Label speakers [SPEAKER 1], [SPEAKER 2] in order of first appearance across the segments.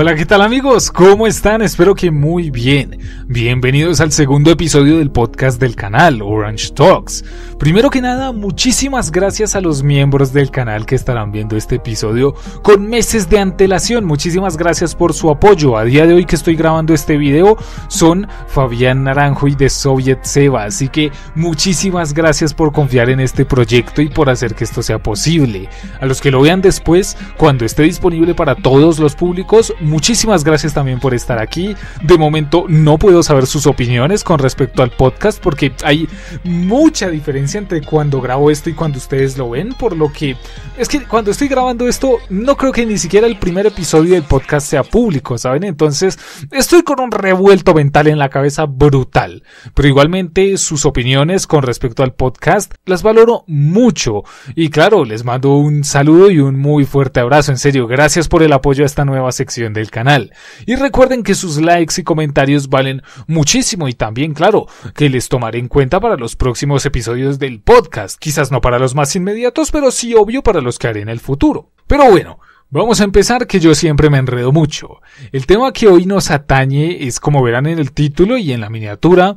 [SPEAKER 1] Hola, ¿qué tal amigos? ¿Cómo están? Espero que muy bien. Bienvenidos al segundo episodio del podcast del canal, Orange Talks. Primero que nada, muchísimas gracias a los miembros del canal que estarán viendo este episodio con meses de antelación. Muchísimas gracias por su apoyo. A día de hoy que estoy grabando este video son Fabián Naranjo y de Soviet Seba. Así que muchísimas gracias por confiar en este proyecto y por hacer que esto sea posible. A los que lo vean después, cuando esté disponible para todos los públicos, muchísimas gracias también por estar aquí. De momento no puedo saber sus opiniones con respecto al podcast porque hay mucha diferencia entre cuando grabo esto y cuando ustedes lo ven, por lo que es que cuando estoy grabando esto no creo que ni siquiera el primer episodio del podcast sea público, ¿saben? Entonces estoy con un revuelto mental en la cabeza brutal, pero igualmente sus opiniones con respecto al podcast las valoro mucho y claro, les mando un saludo y un muy fuerte abrazo, en serio, gracias por el apoyo a esta nueva sección de el canal. Y recuerden que sus likes y comentarios valen muchísimo y también, claro, que les tomaré en cuenta para los próximos episodios del podcast, quizás no para los más inmediatos, pero sí obvio para los que haré en el futuro. Pero bueno, Vamos a empezar que yo siempre me enredo mucho. El tema que hoy nos atañe es como verán en el título y en la miniatura,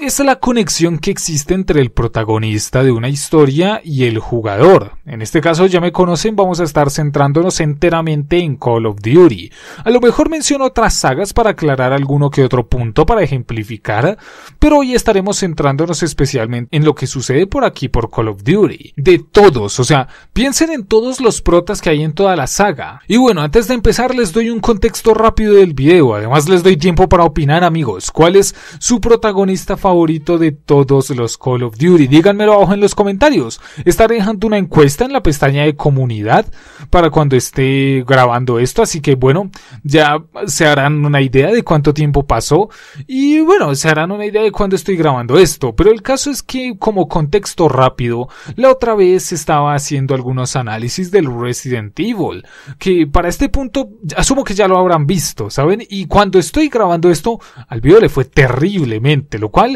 [SPEAKER 1] es la conexión que existe entre el protagonista de una historia y el jugador. En este caso ya me conocen, vamos a estar centrándonos enteramente en Call of Duty. A lo mejor menciono otras sagas para aclarar alguno que otro punto para ejemplificar, pero hoy estaremos centrándonos especialmente en lo que sucede por aquí por Call of Duty. De todos, o sea, piensen en todos los protas que hay en toda la saga. Y bueno, antes de empezar les doy un contexto rápido del video, además les doy tiempo para opinar amigos, cuál es su protagonista favorito de todos los Call of Duty? Díganmelo abajo en los comentarios. Estaré dejando una encuesta en la pestaña de comunidad para cuando esté grabando esto, así que bueno, ya se harán una idea de cuánto tiempo pasó y bueno, se harán una idea de cuándo estoy grabando esto, pero el caso es que como contexto rápido, la otra vez estaba haciendo algunos análisis del Resident Evil, que para este punto asumo que ya lo habrán visto, ¿saben? Y cuando estoy grabando esto, al video le fue terriblemente, lo cual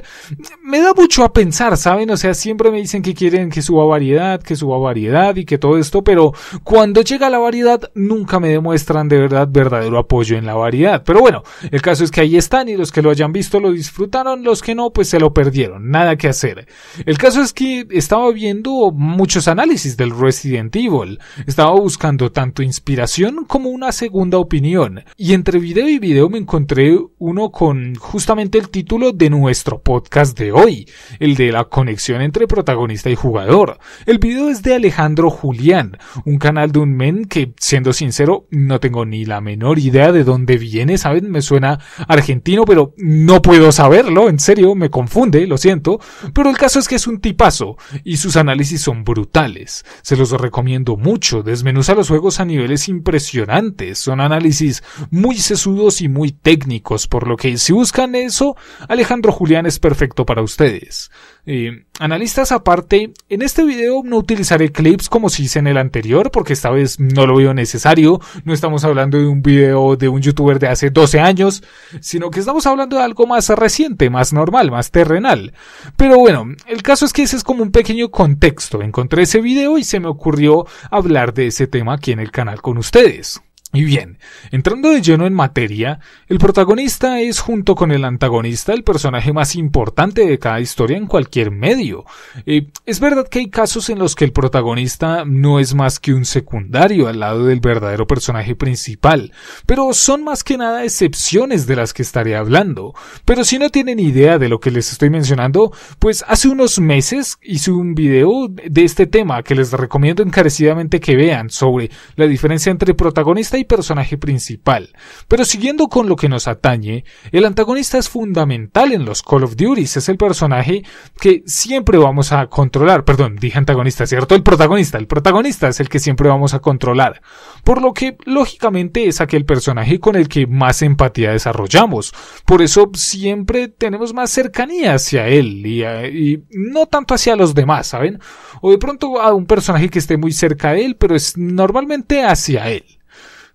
[SPEAKER 1] me da mucho a pensar, ¿saben? O sea, siempre me dicen que quieren que suba variedad, que suba variedad y que todo esto, pero cuando llega la variedad nunca me demuestran de verdad verdadero apoyo en la variedad. Pero bueno, el caso es que ahí están y los que lo hayan visto lo disfrutaron, los que no, pues se lo perdieron, nada que hacer. El caso es que estaba viendo muchos análisis del Resident Evil, estaba buscando tanto inspiración como una segunda opinión, y entre video y video me encontré uno con justamente el título de nuestro podcast de hoy, el de la conexión entre protagonista y jugador. El video es de Alejandro Julián, un canal de un men que, siendo sincero, no tengo ni la menor idea de dónde viene, ¿saben? Me suena argentino, pero no puedo saberlo, en serio, me confunde, lo siento. Pero el caso es que es un tipazo, y sus análisis son brutales. Se los recomiendo mucho, desmenuza los juegos a niveles impresionantes, son análisis muy sesudos y muy técnicos, por lo que si buscan eso, Alejandro Julián es perfecto para ustedes. Eh, analistas aparte, en este video no utilizaré clips como si hice en el anterior, porque esta vez no lo veo necesario. No estamos hablando de un video de un youtuber de hace 12 años, sino que estamos hablando de algo más reciente, más normal, más terrenal. Pero bueno, el caso es que ese es como un pequeño contexto. Encontré ese video y se me ocurrió hablar de ese tema aquí en el canal con ustedes. Y bien, entrando de lleno en materia, el protagonista es junto con el antagonista el personaje más importante de cada historia en cualquier medio. Eh, es verdad que hay casos en los que el protagonista no es más que un secundario al lado del verdadero personaje principal, pero son más que nada excepciones de las que estaré hablando. Pero si no tienen idea de lo que les estoy mencionando, pues hace unos meses hice un video de este tema que les recomiendo encarecidamente que vean sobre la diferencia entre protagonista y personaje principal, pero siguiendo con lo que nos atañe, el antagonista es fundamental en los Call of Duty, es el personaje que siempre vamos a controlar, perdón, dije antagonista, ¿cierto? El protagonista, el protagonista es el que siempre vamos a controlar, por lo que lógicamente es aquel personaje con el que más empatía desarrollamos, por eso siempre tenemos más cercanía hacia él y eh, no tanto hacia los demás, ¿saben? O de pronto a un personaje que esté muy cerca de él, pero es normalmente hacia él.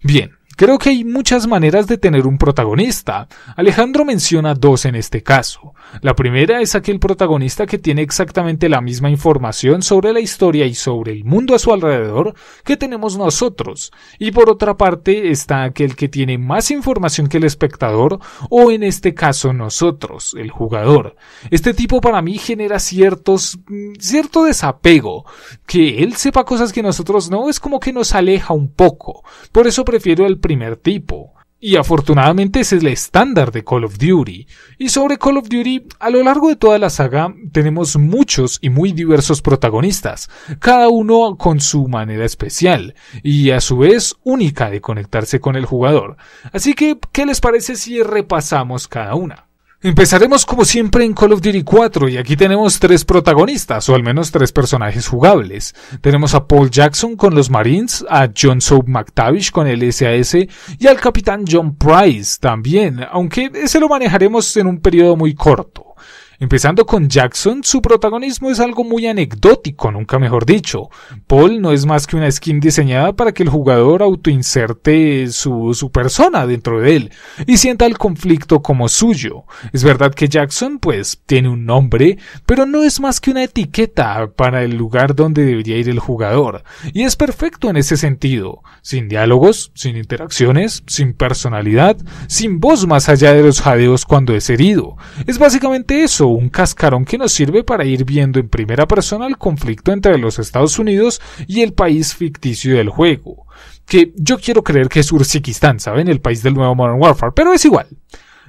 [SPEAKER 1] Bien, Creo que hay muchas maneras de tener un protagonista. Alejandro menciona dos en este caso. La primera es aquel protagonista que tiene exactamente la misma información sobre la historia y sobre el mundo a su alrededor que tenemos nosotros. Y por otra parte está aquel que tiene más información que el espectador o en este caso nosotros, el jugador. Este tipo para mí genera ciertos, mm, cierto desapego. Que él sepa cosas que nosotros no es como que nos aleja un poco. Por eso prefiero el primer tipo. Y afortunadamente ese es el estándar de Call of Duty. Y sobre Call of Duty, a lo largo de toda la saga tenemos muchos y muy diversos protagonistas, cada uno con su manera especial y a su vez única de conectarse con el jugador. Así que, ¿qué les parece si repasamos cada una? Empezaremos como siempre en Call of Duty 4 y aquí tenemos tres protagonistas o al menos tres personajes jugables. Tenemos a Paul Jackson con los Marines, a John Soap McTavish con el SAS y al capitán John Price también, aunque ese lo manejaremos en un periodo muy corto. Empezando con Jackson, su protagonismo es algo muy anecdótico, nunca mejor dicho. Paul no es más que una skin diseñada para que el jugador autoinserte su, su persona dentro de él y sienta el conflicto como suyo. Es verdad que Jackson, pues, tiene un nombre, pero no es más que una etiqueta para el lugar donde debería ir el jugador, y es perfecto en ese sentido, sin diálogos, sin interacciones, sin personalidad, sin voz más allá de los jadeos cuando es herido. Es básicamente eso, un cascarón que nos sirve para ir viendo en primera persona el conflicto entre los Estados Unidos y el país ficticio del juego, que yo quiero creer que es Urzikistán, ¿saben? El país del nuevo Modern Warfare, pero es igual.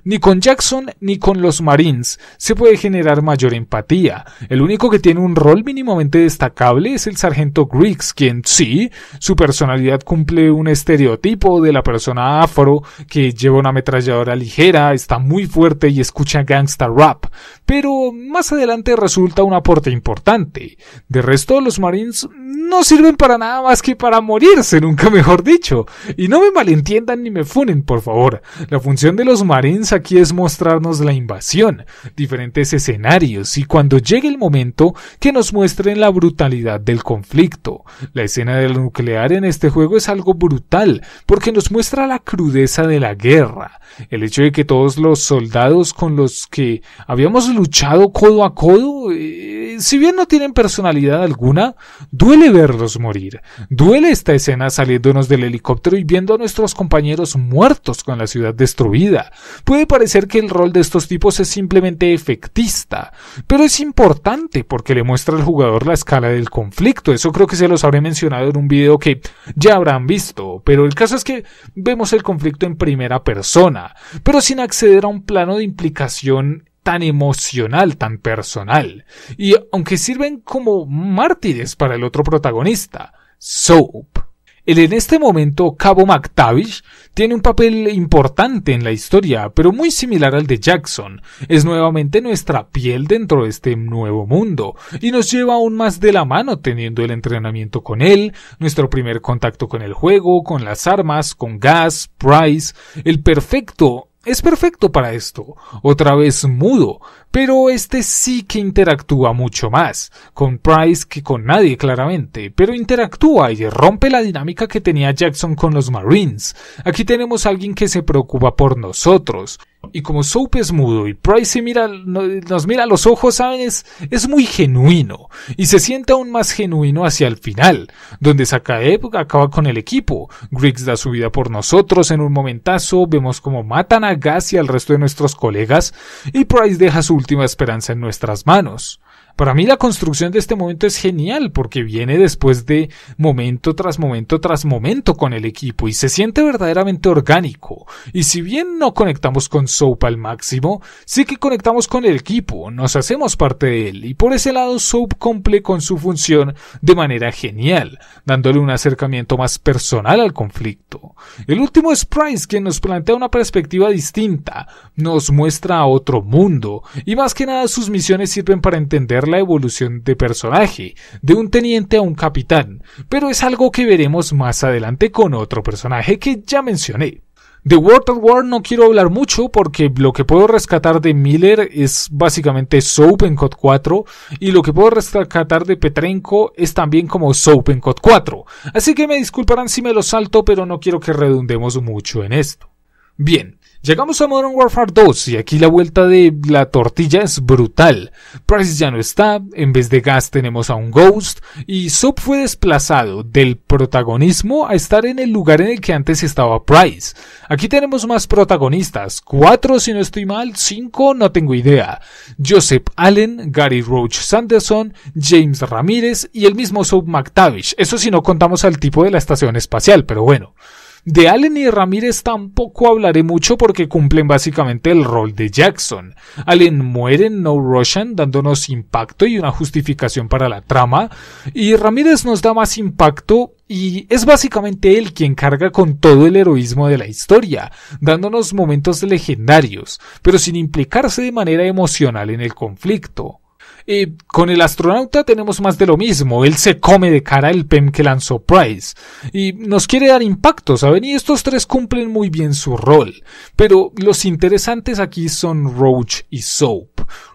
[SPEAKER 1] Ni con Jackson ni con los Marines se puede generar mayor empatía. El único que tiene un rol mínimamente destacable es el sargento Griggs, quien sí, su personalidad cumple un estereotipo de la persona afro que lleva una ametralladora ligera, está muy fuerte y escucha gangsta rap pero más adelante resulta un aporte importante. De resto, los Marines no sirven para nada más que para morirse, nunca mejor dicho. Y no me malentiendan ni me funen, por favor. La función de los Marines aquí es mostrarnos la invasión, diferentes escenarios y cuando llegue el momento que nos muestren la brutalidad del conflicto. La escena del nuclear en este juego es algo brutal porque nos muestra la crudeza de la guerra, el hecho de que todos los soldados con los que habíamos luchado luchado codo a codo, eh, si bien no tienen personalidad alguna, duele verlos morir. Duele esta escena saliéndonos del helicóptero y viendo a nuestros compañeros muertos con la ciudad destruida. Puede parecer que el rol de estos tipos es simplemente efectista, pero es importante porque le muestra al jugador la escala del conflicto. Eso creo que se los habré mencionado en un video que ya habrán visto, pero el caso es que vemos el conflicto en primera persona, pero sin acceder a un plano de implicación tan emocional, tan personal, y aunque sirven como mártires para el otro protagonista, Soap. El en este momento Cabo McTavish tiene un papel importante en la historia, pero muy similar al de Jackson. Es nuevamente nuestra piel dentro de este nuevo mundo, y nos lleva aún más de la mano teniendo el entrenamiento con él, nuestro primer contacto con el juego, con las armas, con Gas, Price, el perfecto es perfecto para esto, otra vez mudo, pero este sí que interactúa mucho más, con Price que con nadie claramente, pero interactúa y rompe la dinámica que tenía Jackson con los Marines. Aquí tenemos a alguien que se preocupa por nosotros. Y como Soap es mudo y Price mira, nos mira a los ojos, ¿saben? Es, muy genuino. Y se siente aún más genuino hacia el final, donde época acaba con el equipo. Griggs da su vida por nosotros en un momentazo, vemos cómo matan a Gas y al resto de nuestros colegas, y Price deja su última esperanza en nuestras manos. Para mí la construcción de este momento es genial porque viene después de momento tras momento tras momento con el equipo y se siente verdaderamente orgánico. Y si bien no conectamos con Soap al máximo, sí que conectamos con el equipo, nos hacemos parte de él y por ese lado Soap cumple con su función de manera genial, dándole un acercamiento más personal al conflicto. El último es Price quien nos plantea una perspectiva distinta, nos muestra a otro mundo y más que nada sus misiones sirven para entender la evolución de personaje, de un teniente a un capitán, pero es algo que veremos más adelante con otro personaje que ya mencioné. De World at War no quiero hablar mucho porque lo que puedo rescatar de Miller es básicamente Soap en COD 4 y lo que puedo rescatar de Petrenko es también como Soap en COD 4. Así que me disculparán si me lo salto pero no quiero que redundemos mucho en esto. Bien, Llegamos a Modern Warfare 2 y aquí la vuelta de la tortilla es brutal. Price ya no está, en vez de Gas tenemos a un Ghost y Soap fue desplazado del protagonismo a estar en el lugar en el que antes estaba Price. Aquí tenemos más protagonistas, cuatro si no estoy mal, cinco no tengo idea. Joseph Allen, Gary Roach Sanderson, James Ramírez y el mismo Soap McTavish. Eso si no contamos al tipo de la estación espacial, pero bueno. De Allen y Ramírez tampoco hablaré mucho porque cumplen básicamente el rol de Jackson. Allen muere en No Russian dándonos impacto y una justificación para la trama, y Ramírez nos da más impacto y es básicamente él quien carga con todo el heroísmo de la historia, dándonos momentos legendarios, pero sin implicarse de manera emocional en el conflicto con el astronauta tenemos más de lo mismo. Él se come de cara el PEM que lanzó Price. Y nos quiere dar impactos, ¿saben? Y estos tres cumplen muy bien su rol. Pero los interesantes aquí son Roach y Soap.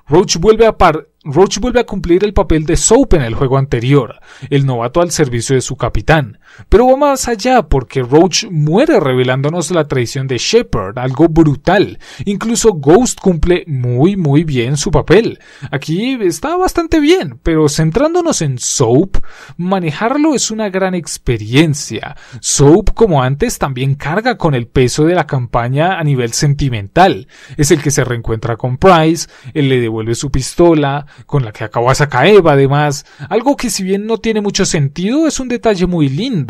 [SPEAKER 1] Roach vuelve a par Roach vuelve a cumplir el papel de Soap en el juego anterior, el novato al servicio de su capitán. Pero va más allá porque Roach muere revelándonos la traición de Shepard, algo brutal. Incluso Ghost cumple muy muy bien su papel. Aquí está bastante bien, pero centrándonos en Soap, manejarlo es una gran experiencia. Soap, como antes, también carga con el peso de la campaña a nivel sentimental. Es el que se reencuentra con Price, él le devuelve su pistola, con la que acabó a Eva además. Algo que si bien no tiene mucho sentido, es un detalle muy lindo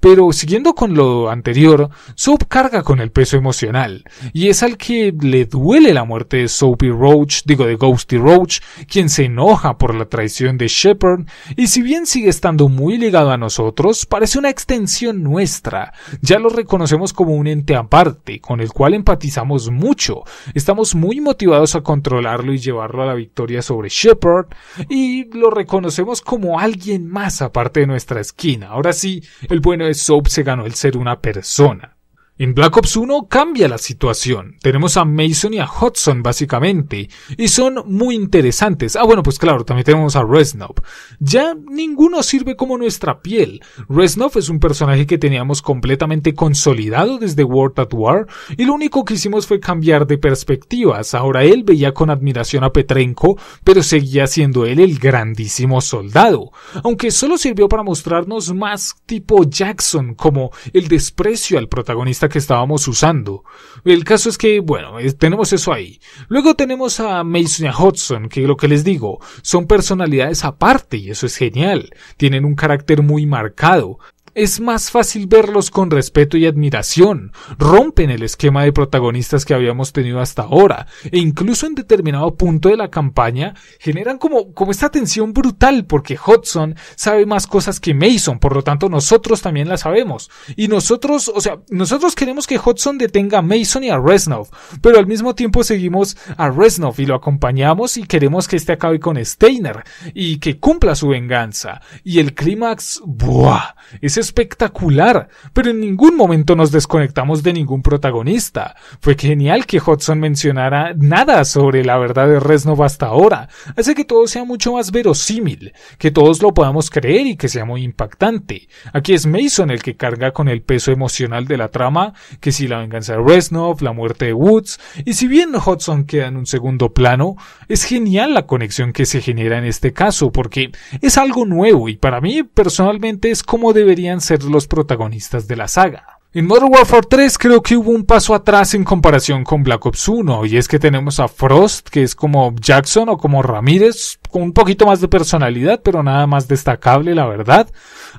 [SPEAKER 1] pero siguiendo con lo anterior, Soap carga con el peso emocional, y es al que le duele la muerte de Soapy Roach, digo de Ghosty Roach, quien se enoja por la traición de Shepard, y si bien sigue estando muy ligado a nosotros, parece una extensión nuestra. Ya lo reconocemos como un ente aparte, con el cual empatizamos mucho, estamos muy motivados a controlarlo y llevarlo a la victoria sobre Shepard, y lo reconocemos como alguien más aparte de nuestra esquina. Ahora sí, el bueno de Soap se ganó el ser una persona. En Black Ops 1 cambia la situación. Tenemos a Mason y a Hudson básicamente. Y son muy interesantes. Ah, bueno, pues claro, también tenemos a Reznov. Ya ninguno sirve como nuestra piel. Reznov es un personaje que teníamos completamente consolidado desde World at War. Y lo único que hicimos fue cambiar de perspectivas. Ahora él veía con admiración a Petrenko, pero seguía siendo él el grandísimo soldado. Aunque solo sirvió para mostrarnos más tipo Jackson, como el desprecio al protagonista que estábamos usando. El caso es que, bueno, eh, tenemos eso ahí. Luego tenemos a Mason y a Hudson, que lo que les digo, son personalidades aparte y eso es genial. Tienen un carácter muy marcado es más fácil verlos con respeto y admiración, rompen el esquema de protagonistas que habíamos tenido hasta ahora, e incluso en determinado punto de la campaña generan como, como esta tensión brutal porque Hudson sabe más cosas que Mason, por lo tanto nosotros también la sabemos, y nosotros, o sea, nosotros queremos que Hudson detenga a Mason y a Resnov, pero al mismo tiempo seguimos a Resnov y lo acompañamos y queremos que este acabe con Steiner y que cumpla su venganza, y el clímax, ¡buah! Ese espectacular, pero en ningún momento nos desconectamos de ningún protagonista. Fue genial que Hudson mencionara nada sobre la verdad de Reznov hasta ahora, hace que todo sea mucho más verosímil, que todos lo podamos creer y que sea muy impactante. Aquí es Mason el que carga con el peso emocional de la trama, que si la venganza de Reznov, la muerte de Woods, y si bien Hudson queda en un segundo plano, es genial la conexión que se genera en este caso, porque es algo nuevo y para mí personalmente es como deberían ser los protagonistas de la saga. En Modern Warfare 3 creo que hubo un paso atrás en comparación con Black Ops 1, y es que tenemos a Frost, que es como Jackson o como Ramírez, con un poquito más de personalidad, pero nada más destacable, la verdad.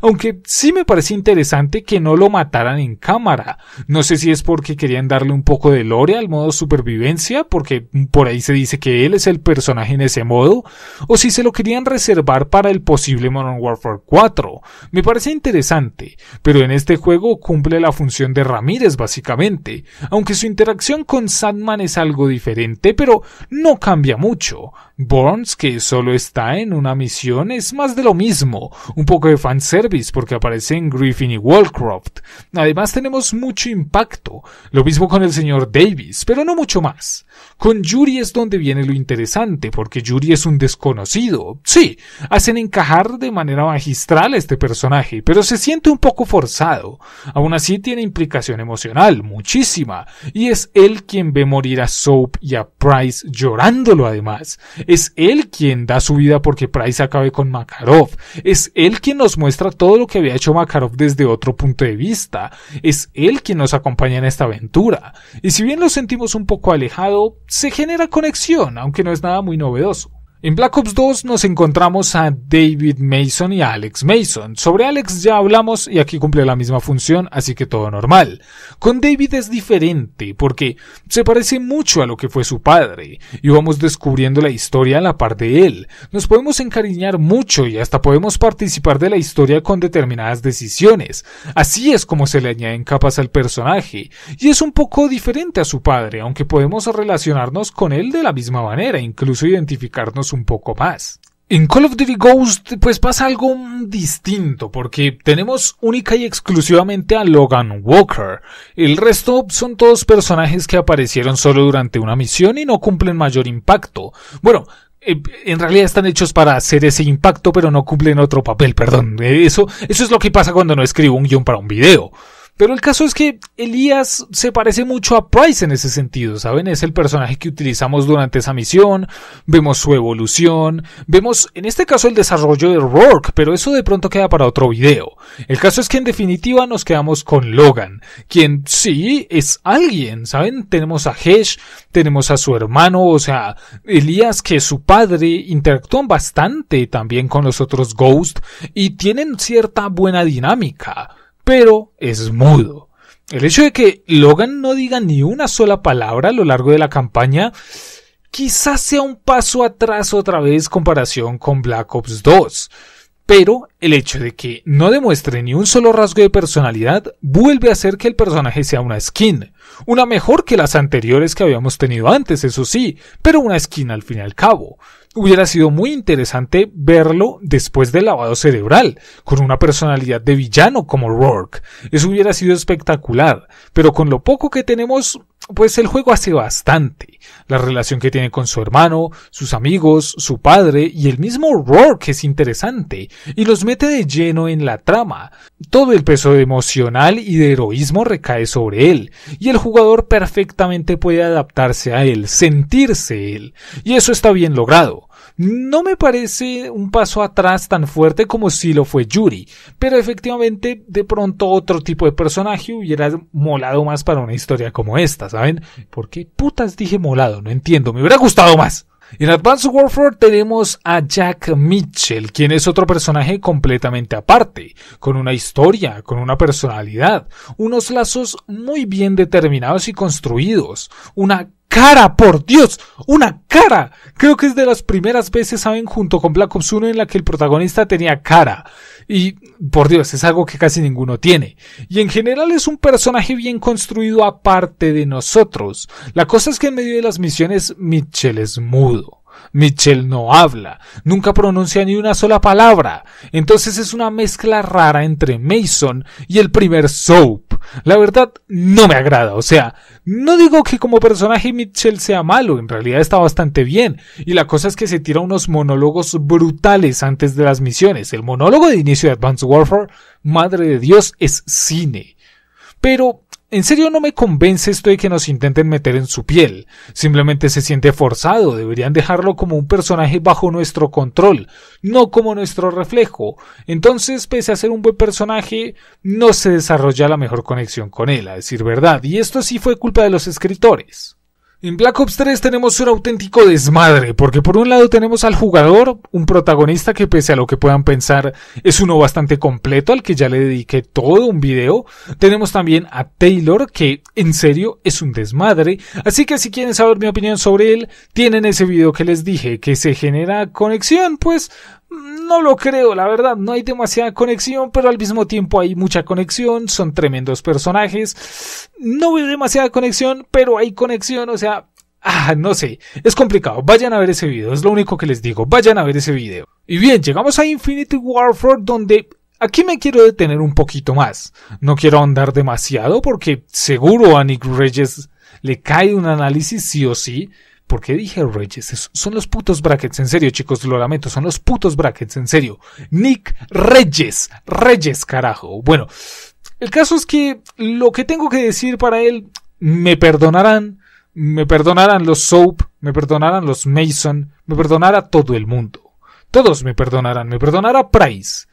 [SPEAKER 1] Aunque sí me parece interesante que no lo mataran en cámara. No sé si es porque querían darle un poco de lore al modo supervivencia, porque por ahí se dice que él es el personaje en ese modo, o si se lo querían reservar para el posible Modern Warfare 4. Me parece interesante, pero en este juego cumple la función de Ramírez básicamente, aunque su interacción con Sandman es algo diferente, pero no cambia mucho. Burns, que solo está en una misión es más de lo mismo, un poco de fanservice porque aparecen Griffin y Walcroft. Además tenemos mucho impacto, lo mismo con el señor Davis, pero no mucho más. Con Yuri es donde viene lo interesante, porque Yuri es un desconocido. Sí, hacen encajar de manera magistral este personaje, pero se siente un poco forzado. Aún así tiene implicación emocional, muchísima, y es él quien ve morir a Soap y a Price llorándolo además. Es él quien da su vida porque Price acabe con Makarov. Es él quien nos muestra todo lo que había hecho Makarov desde otro punto de vista. Es él quien nos acompaña en esta aventura. Y si bien lo sentimos un poco alejado, se genera conexión, aunque no es nada muy novedoso. En Black Ops 2 nos encontramos a David Mason y a Alex Mason. Sobre Alex ya hablamos y aquí cumple la misma función, así que todo normal. Con David es diferente porque se parece mucho a lo que fue su padre y vamos descubriendo la historia a la par de él. Nos podemos encariñar mucho y hasta podemos participar de la historia con determinadas decisiones. Así es como se le añaden capas al personaje y es un poco diferente a su padre, aunque podemos relacionarnos con él de la misma manera, incluso identificarnos un poco más. En Call of Duty Ghost pues pasa algo distinto porque tenemos única y exclusivamente a Logan Walker. El resto son todos personajes que aparecieron solo durante una misión y no cumplen mayor impacto. Bueno, eh, en realidad están hechos para hacer ese impacto pero no cumplen otro papel, perdón. Eh, eso, eso es lo que pasa cuando no escribo un guión para un video. Pero el caso es que Elías se parece mucho a Price en ese sentido, ¿saben? Es el personaje que utilizamos durante esa misión, vemos su evolución, vemos en este caso el desarrollo de Rourke, pero eso de pronto queda para otro video. El caso es que en definitiva nos quedamos con Logan, quien sí es alguien, ¿saben? Tenemos a Hesh, tenemos a su hermano, o sea, Elías que su padre interactúan bastante también con los otros Ghost y tienen cierta buena dinámica pero es mudo. El hecho de que Logan no diga ni una sola palabra a lo largo de la campaña quizás sea un paso atrás otra vez comparación con Black Ops 2. Pero el hecho de que no demuestre ni un solo rasgo de personalidad vuelve a hacer que el personaje sea una skin. Una mejor que las anteriores que habíamos tenido antes, eso sí, pero una skin al fin y al cabo hubiera sido muy interesante verlo después del lavado cerebral, con una personalidad de villano como Rourke. Eso hubiera sido espectacular, pero con lo poco que tenemos, pues el juego hace bastante. La relación que tiene con su hermano, sus amigos, su padre y el mismo Rourke es interesante, y los mete de lleno en la trama. Todo el peso emocional y de heroísmo recae sobre él, y el jugador perfectamente puede adaptarse a él, sentirse él, y eso está bien logrado. No me parece un paso atrás tan fuerte como si lo fue Yuri, pero efectivamente de pronto otro tipo de personaje hubiera molado más para una historia como esta, ¿saben? ¿Por qué putas dije molado? No entiendo, me hubiera gustado más. En Advanced Warfare tenemos a Jack Mitchell, quien es otro personaje completamente aparte, con una historia, con una personalidad, unos lazos muy bien determinados y construidos, una cara, por Dios, una cara. Creo que es de las primeras veces, saben, junto con Black Ops 1 en la que el protagonista tenía cara. Y, por Dios, es algo que casi ninguno tiene. Y en general es un personaje bien construido aparte de nosotros. La cosa es que en medio de las misiones Mitchell es mudo. Mitchell no habla, nunca pronuncia ni una sola palabra. Entonces es una mezcla rara entre Mason y el primer Soap. La verdad, no me agrada. O sea, no digo que como personaje Mitchell sea malo, en realidad está bastante bien. Y la cosa es que se tira unos monólogos brutales antes de las misiones. El monólogo de inicio de Advanced Warfare, madre de Dios, es cine. Pero en serio no me convence esto de que nos intenten meter en su piel. Simplemente se siente forzado, deberían dejarlo como un personaje bajo nuestro control, no como nuestro reflejo. Entonces, pese a ser un buen personaje, no se desarrolla la mejor conexión con él, a decir verdad, y esto sí fue culpa de los escritores. En Black Ops 3 tenemos un auténtico desmadre, porque por un lado tenemos al jugador, un protagonista que pese a lo que puedan pensar es uno bastante completo, al que ya le dediqué todo un video. Tenemos también a Taylor, que en serio es un desmadre, así que si quieren saber mi opinión sobre él, tienen ese video que les dije, que se genera conexión, pues no lo creo, la verdad, no hay demasiada conexión, pero al mismo tiempo hay mucha conexión, son tremendos personajes. No veo demasiada conexión, pero hay conexión, o sea, Ah, no sé, es complicado. Vayan a ver ese video, es lo único que les digo. Vayan a ver ese video. Y bien, llegamos a Infinity Warfare donde aquí me quiero detener un poquito más. No quiero ahondar demasiado porque seguro a Nick Reyes le cae un análisis sí o sí, porque dije Reyes? Son los putos brackets, en serio, chicos, lo lamento, son los putos brackets, en serio. Nick Reyes, Reyes, carajo. Bueno, el caso es que lo que tengo que decir para él, me perdonarán, me perdonarán los Soap, me perdonarán los Mason, me perdonará todo el mundo. Todos me perdonarán, me perdonará Price.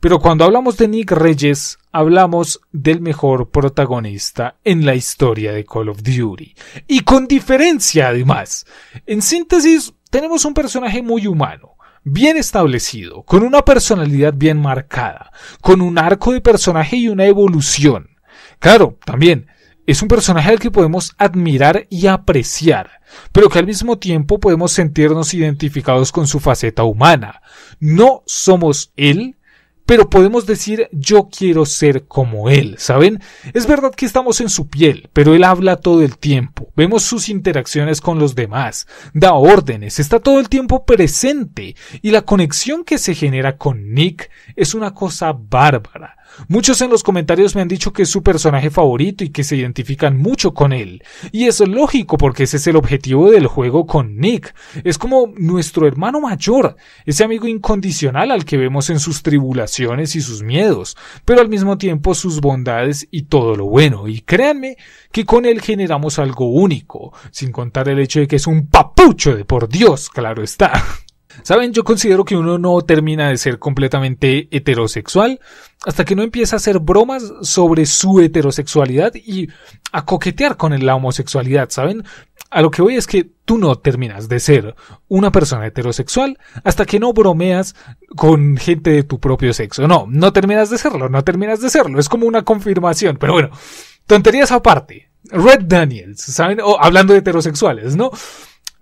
[SPEAKER 1] Pero cuando hablamos de Nick Reyes, hablamos del mejor protagonista en la historia de Call of Duty. Y con diferencia además. En síntesis, tenemos un personaje muy humano, bien establecido, con una personalidad bien marcada, con un arco de personaje y una evolución. Claro, también es un personaje al que podemos admirar y apreciar, pero que al mismo tiempo podemos sentirnos identificados con su faceta humana. No somos él, pero podemos decir yo quiero ser como él, ¿saben? Es verdad que estamos en su piel, pero él habla todo el tiempo, vemos sus interacciones con los demás, da órdenes, está todo el tiempo presente, y la conexión que se genera con Nick es una cosa bárbara. Muchos en los comentarios me han dicho que es su personaje favorito y que se identifican mucho con él. Y es lógico porque ese es el objetivo del juego con Nick. Es como nuestro hermano mayor, ese amigo incondicional al que vemos en sus tribulaciones y sus miedos, pero al mismo tiempo sus bondades y todo lo bueno. Y créanme que con él generamos algo único, sin contar el hecho de que es un papucho de por Dios, claro está. Saben, yo considero que uno no termina de ser completamente heterosexual hasta que no empieza a hacer bromas sobre su heterosexualidad y a coquetear con la homosexualidad, ¿saben? A lo que voy es que tú no terminas de ser una persona heterosexual hasta que no bromeas con gente de tu propio sexo. No, no terminas de serlo, no terminas de serlo. Es como una confirmación, pero bueno, tonterías aparte. Red Daniels, ¿saben? O hablando de heterosexuales, ¿no?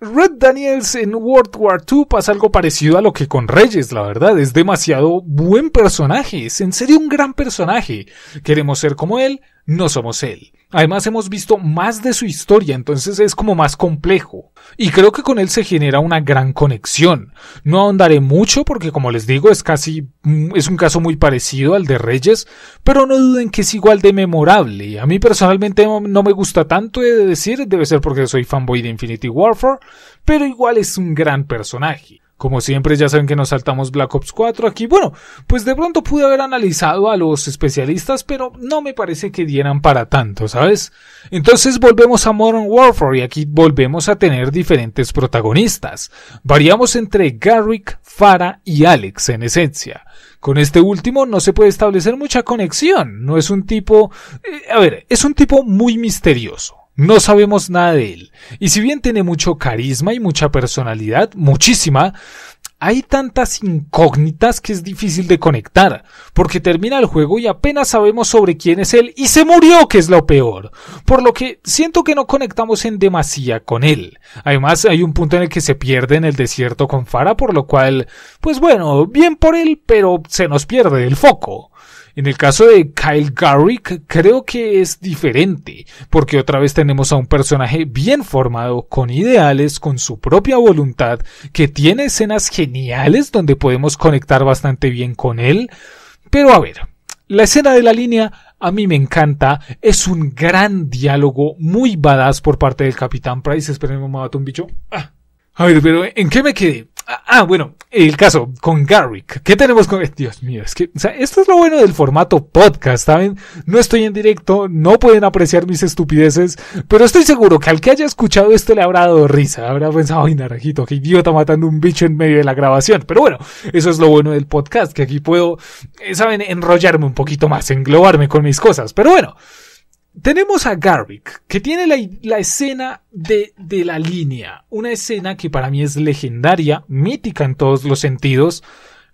[SPEAKER 1] Red Daniels en World War II pasa algo parecido a lo que con Reyes, la verdad. Es demasiado buen personaje, es en serio un gran personaje. Queremos ser como él, no somos él. Además hemos visto más de su historia, entonces es como más complejo. Y creo que con él se genera una gran conexión. No ahondaré mucho porque como les digo es casi mm, es un caso muy parecido al de Reyes, pero no duden que es igual de memorable. A mí personalmente no me gusta tanto de decir, debe ser porque soy fanboy de Infinity Warfare, pero igual es un gran personaje. Como siempre, ya saben que nos saltamos Black Ops 4 aquí. Bueno, pues de pronto pude haber analizado a los especialistas, pero no me parece que dieran para tanto, ¿sabes? Entonces volvemos a Modern Warfare y aquí volvemos a tener diferentes protagonistas. Variamos entre Garrick, Farah y Alex en esencia. Con este último no se puede establecer mucha conexión. No es un tipo... Eh, a ver, es un tipo muy misterioso. No sabemos nada de él. Y si bien tiene mucho carisma y mucha personalidad, muchísima, hay tantas incógnitas que es difícil de conectar, porque termina el juego y apenas sabemos sobre quién es él y se murió, que es lo peor, por lo que siento que no conectamos en demasía con él. Además, hay un punto en el que se pierde en el desierto con Fara, por lo cual, pues bueno, bien por él, pero se nos pierde el foco. En el caso de Kyle Garrick creo que es diferente, porque otra vez tenemos a un personaje bien formado, con ideales, con su propia voluntad, que tiene escenas geniales donde podemos conectar bastante bien con él. Pero a ver, la escena de la línea a mí me encanta, es un gran diálogo, muy badass por parte del Capitán Price, esperen me mato un bicho. Ah. A ver, pero ¿en qué me quedé? Ah, ah, bueno, el caso con Garrick. ¿Qué tenemos con Dios mío, es que, o sea, esto es lo bueno del formato podcast, ¿saben? No estoy en directo, no pueden apreciar mis estupideces, pero estoy seguro que al que haya escuchado esto le habrá dado risa, habrá pensado, ay, naranjito, qué idiota matando un bicho en medio de la grabación. Pero bueno, eso es lo bueno del podcast, que aquí puedo, eh, ¿saben? Enrollarme un poquito más, englobarme con mis cosas. Pero bueno, tenemos a Garvik, que tiene la, escena de, de, la línea, una escena que para mí es legendaria, mítica en todos los sentidos,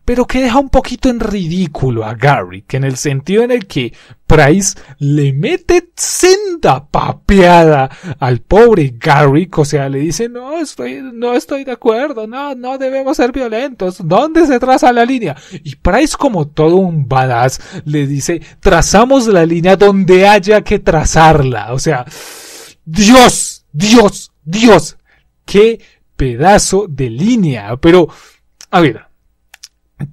[SPEAKER 1] pero que deja un poquito en ridículo a Garrick en el sentido en el que Price le mete senda papeada al pobre Garrick, o sea, le dice no estoy, no estoy de acuerdo, no, no debemos ser violentos, ¿dónde se traza la línea? Y Price como todo un badass le dice trazamos la línea donde haya que trazarla, o sea, Dios, Dios, Dios, qué pedazo de línea, pero a ver,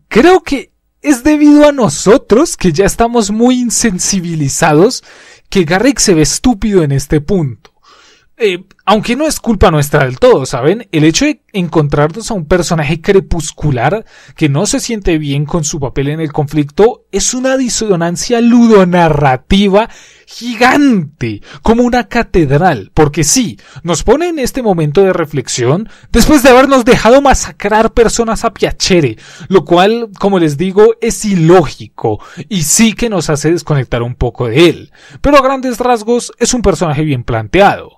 [SPEAKER 1] Creo que es debido a nosotros que ya estamos muy insensibilizados que Garrick se ve estúpido en este punto. Eh, aunque no es culpa nuestra del todo, ¿saben? El hecho de encontrarnos a un personaje crepuscular que no se siente bien con su papel en el conflicto es una disonancia ludonarrativa gigante, como una catedral, porque sí, nos pone en este momento de reflexión después de habernos dejado masacrar personas a Piacere, lo cual, como les digo, es ilógico y sí que nos hace desconectar un poco de él, pero a grandes rasgos es un personaje bien planteado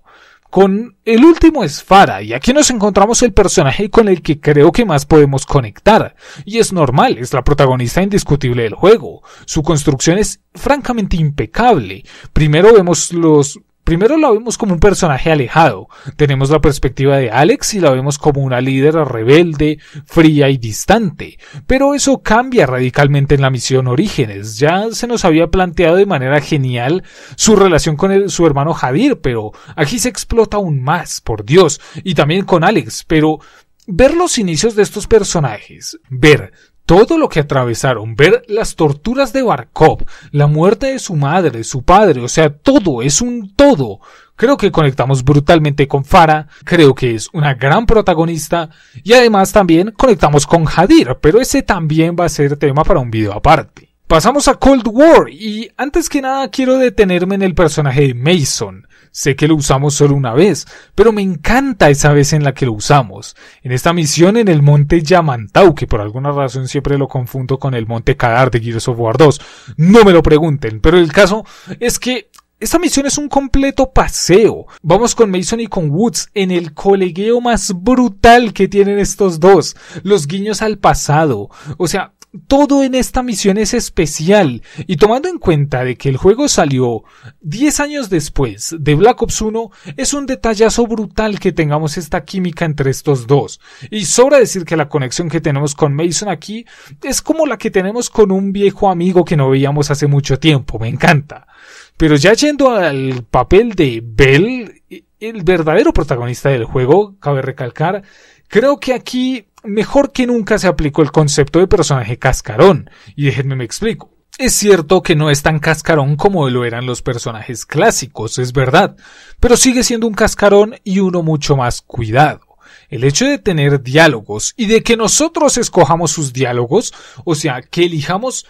[SPEAKER 1] con el último es Fara, y aquí nos encontramos el personaje con el que creo que más podemos conectar, y es normal, es la protagonista indiscutible del juego. Su construcción es francamente impecable. Primero vemos los Primero la vemos como un personaje alejado, tenemos la perspectiva de Alex y la vemos como una líder rebelde, fría y distante, pero eso cambia radicalmente en la misión Orígenes, ya se nos había planteado de manera genial su relación con su hermano Jadir, pero aquí se explota aún más, por Dios, y también con Alex, pero ver los inicios de estos personajes, ver todo lo que atravesaron, ver las torturas de Barkov, la muerte de su madre, su padre, o sea, todo, es un todo. Creo que conectamos brutalmente con Farah, creo que es una gran protagonista y además también conectamos con Hadir, pero ese también va a ser tema para un video aparte. Pasamos a Cold War y antes que nada quiero detenerme en el personaje de Mason. Sé que lo usamos solo una vez, pero me encanta esa vez en la que lo usamos. En esta misión en el monte Yamantau, que por alguna razón siempre lo confundo con el monte Kadar de Gears of War 2. No me lo pregunten, pero el caso es que esta misión es un completo paseo. Vamos con Mason y con Woods en el colegueo más brutal que tienen estos dos. Los guiños al pasado. O sea, todo en esta misión es especial y tomando en cuenta de que el juego salió 10 años después de Black Ops 1 es un detallazo brutal que tengamos esta química entre estos dos y sobra decir que la conexión que tenemos con Mason aquí es como la que tenemos con un viejo amigo que no veíamos hace mucho tiempo, me encanta. Pero ya yendo al papel de Bell, el verdadero protagonista del juego, cabe recalcar, Creo que aquí mejor que nunca se aplicó el concepto de personaje cascarón, y déjenme me explico. Es cierto que no es tan cascarón como lo eran los personajes clásicos, es verdad, pero sigue siendo un cascarón y uno mucho más cuidado. El hecho de tener diálogos y de que nosotros escojamos sus diálogos, o sea, que elijamos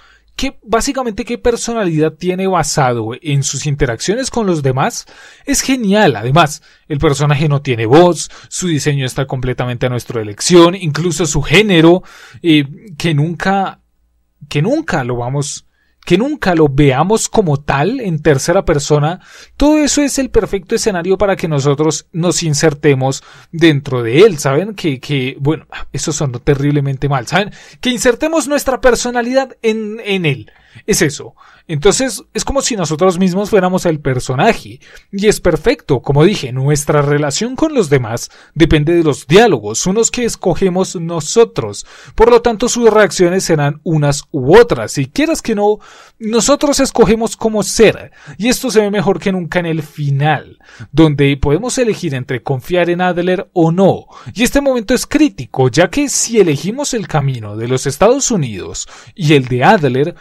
[SPEAKER 1] básicamente qué personalidad tiene basado en sus interacciones con los demás es genial. Además, el personaje no tiene voz, su diseño está completamente a nuestra elección, incluso su género, eh, que nunca, que nunca lo vamos que nunca lo veamos como tal en tercera persona, todo eso es el perfecto escenario para que nosotros nos insertemos dentro de él, ¿saben? Que, que bueno, eso sonó terriblemente mal, ¿saben? Que insertemos nuestra personalidad en, en él. Es eso. Entonces es como si nosotros mismos fuéramos el personaje. Y es perfecto. Como dije, nuestra relación con los demás depende de los diálogos, unos que escogemos nosotros. Por lo tanto, sus reacciones serán unas u otras. Si quieras que no, nosotros escogemos cómo ser. Y esto se ve mejor que nunca en el final, donde podemos elegir entre confiar en Adler o no. Y este momento es crítico, ya que si elegimos el camino de los Estados Unidos y el de Adler,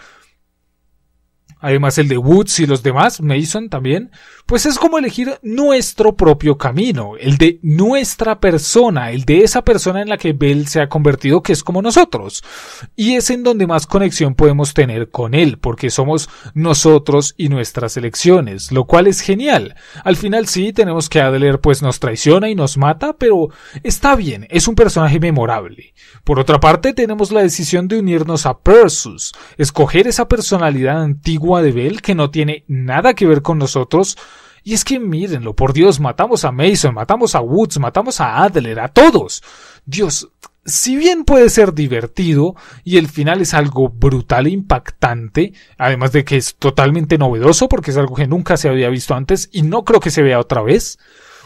[SPEAKER 1] Además el de Woods y los demás, Mason también pues es como elegir nuestro propio camino, el de nuestra persona, el de esa persona en la que Bell se ha convertido que es como nosotros. Y es en donde más conexión podemos tener con él, porque somos nosotros y nuestras elecciones, lo cual es genial. Al final sí, tenemos que Adler pues nos traiciona y nos mata, pero está bien, es un personaje memorable. Por otra parte, tenemos la decisión de unirnos a Persus, escoger esa personalidad antigua de Bell que no tiene nada que ver con nosotros, y es que mírenlo, por Dios, matamos a Mason, matamos a Woods, matamos a Adler, a todos. Dios, si bien puede ser divertido y el final es algo brutal e impactante, además de que es totalmente novedoso porque es algo que nunca se había visto antes y no creo que se vea otra vez,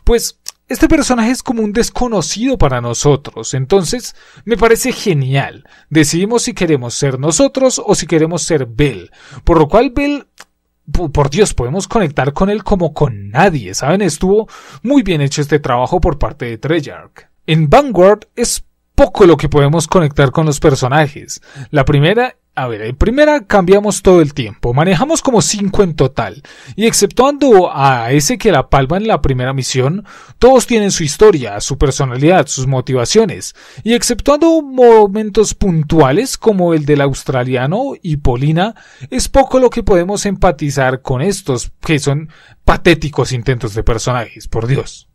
[SPEAKER 1] pues este personaje es como un desconocido para nosotros, entonces me parece genial. Decidimos si queremos ser nosotros o si queremos ser Bell, por lo cual Bell por Dios, podemos conectar con él como con nadie, ¿saben? Estuvo muy bien hecho este trabajo por parte de Treyarch. En Vanguard es poco lo que podemos conectar con los personajes. La primera a ver, en primera cambiamos todo el tiempo, manejamos como cinco en total, y exceptuando a ese que la palma en la primera misión, todos tienen su historia, su personalidad, sus motivaciones, y exceptuando momentos puntuales como el del australiano y Polina, es poco lo que podemos empatizar con estos, que son patéticos intentos de personajes, por Dios.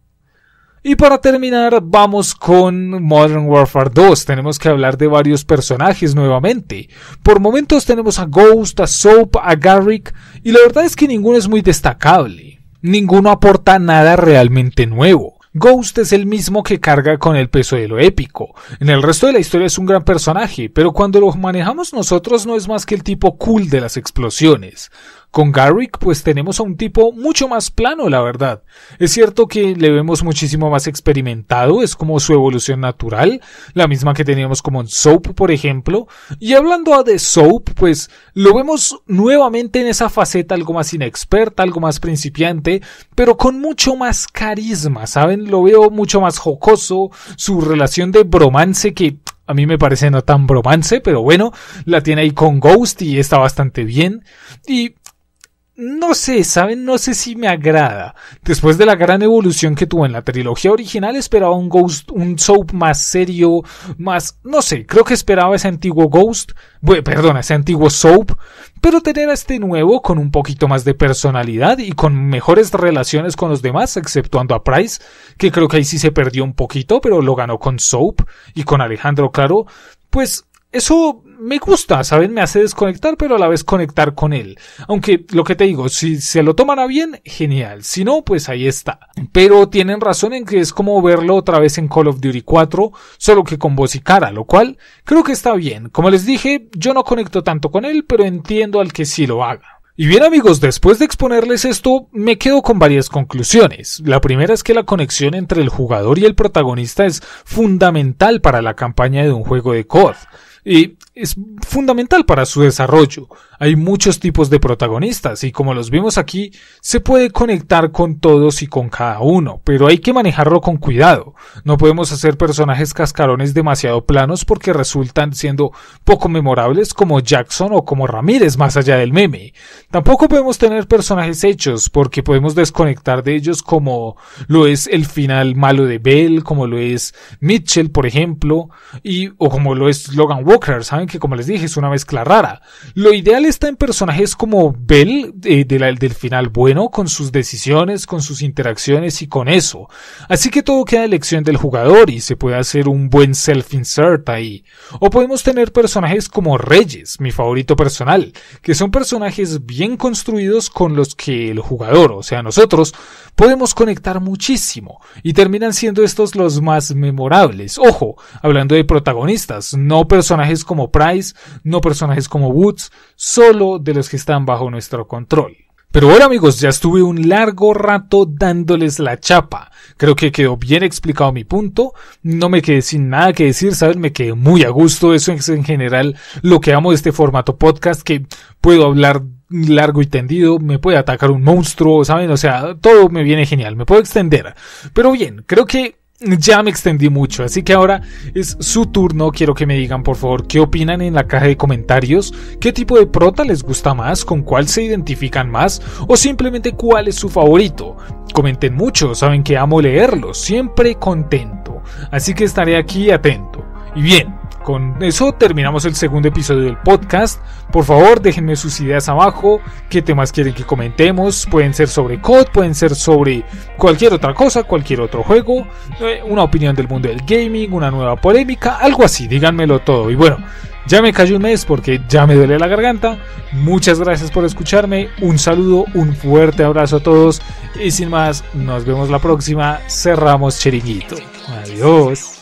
[SPEAKER 1] Y para terminar, vamos con Modern Warfare 2. Tenemos que hablar de varios personajes nuevamente. Por momentos tenemos a Ghost, a Soap, a Garrick, y la verdad es que ninguno es muy destacable. Ninguno aporta nada realmente nuevo. Ghost es el mismo que carga con el peso de lo épico. En el resto de la historia es un gran personaje, pero cuando lo manejamos nosotros no es más que el tipo cool de las explosiones. Con Garrick pues tenemos a un tipo mucho más plano, la verdad. Es cierto que le vemos muchísimo más experimentado, es como su evolución natural, la misma que teníamos como en Soap, por ejemplo. Y hablando de Soap, pues lo vemos nuevamente en esa faceta algo más inexperta, algo más principiante, pero con mucho más carisma, ¿saben? Lo veo mucho más jocoso, su relación de bromance que a mí me parece no tan bromance, pero bueno, la tiene ahí con Ghost y está bastante bien. Y no sé, saben, no sé si me agrada. Después de la gran evolución que tuvo en la trilogía original, esperaba un Ghost, un soap más serio, más, no sé, creo que esperaba ese antiguo Ghost, bueno, perdón, ese antiguo soap, pero tener a este nuevo con un poquito más de personalidad y con mejores relaciones con los demás, exceptuando a Price, que creo que ahí sí se perdió un poquito, pero lo ganó con soap y con Alejandro, claro, pues eso me gusta, ¿saben? Me hace desconectar, pero a la vez conectar con él. Aunque lo que te digo, si se lo toman a bien, genial. Si no, pues ahí está. Pero tienen razón en que es como verlo otra vez en Call of Duty 4, solo que con voz y cara, lo cual creo que está bien. Como les dije, yo no conecto tanto con él, pero entiendo al que sí lo haga. Y bien amigos, después de exponerles esto, me quedo con varias conclusiones. La primera es que la conexión entre el jugador y el protagonista es fundamental para la campaña de un juego de COD. Y es fundamental para su desarrollo. Hay muchos tipos de protagonistas y como los vimos aquí, se puede conectar con todos y con cada uno, pero hay que manejarlo con cuidado. No podemos hacer personajes cascarones demasiado planos porque resultan siendo poco memorables como Jackson o como Ramírez más allá del meme. Tampoco podemos tener personajes hechos porque podemos desconectar de ellos como lo es el final malo de Bell, como lo es Mitchell, por ejemplo, y o como lo es Logan Walker, saben que como les dije es una mezcla rara. Lo ideal está en personajes como Bell eh, del final bueno, con sus decisiones, con sus interacciones y con eso. Así que todo queda elección del jugador y se puede hacer un buen self-insert ahí. O podemos tener personajes como Reyes, mi favorito personal, que son personajes bien construidos con los que el jugador, o sea nosotros, podemos conectar muchísimo y terminan siendo estos los más memorables. Ojo, hablando de protagonistas, no personajes como Price, no personajes como Woods, solo de los que están bajo nuestro control. Pero bueno amigos, ya estuve un largo rato dándoles la chapa. Creo que quedó bien explicado mi punto. No me quedé sin nada que decir, saben, me quedé muy a gusto. Eso es en general lo que amo de este formato podcast, que puedo hablar largo y tendido, me puede atacar un monstruo, ¿saben? O sea, todo me viene genial, me puedo extender. Pero bien, creo que ya me extendí mucho, así que ahora es su turno. Quiero que me digan, por favor, qué opinan en la caja de comentarios, qué tipo de prota les gusta más, con cuál se identifican más, o simplemente cuál es su favorito. Comenten mucho, saben que amo leerlo siempre contento, así que estaré aquí atento. Y bien, con eso terminamos el segundo episodio del podcast. Por favor, déjenme sus ideas abajo. ¿Qué temas quieren que comentemos? Pueden ser sobre COD, pueden ser sobre cualquier otra cosa, cualquier otro juego, eh, una opinión del mundo del gaming, una nueva polémica, algo así. Díganmelo todo. Y bueno, ya me cayó un mes porque ya me duele la garganta. Muchas gracias por escucharme. Un saludo, un fuerte abrazo a todos. Y sin más, nos vemos la próxima. Cerramos Cheringuito. Adiós.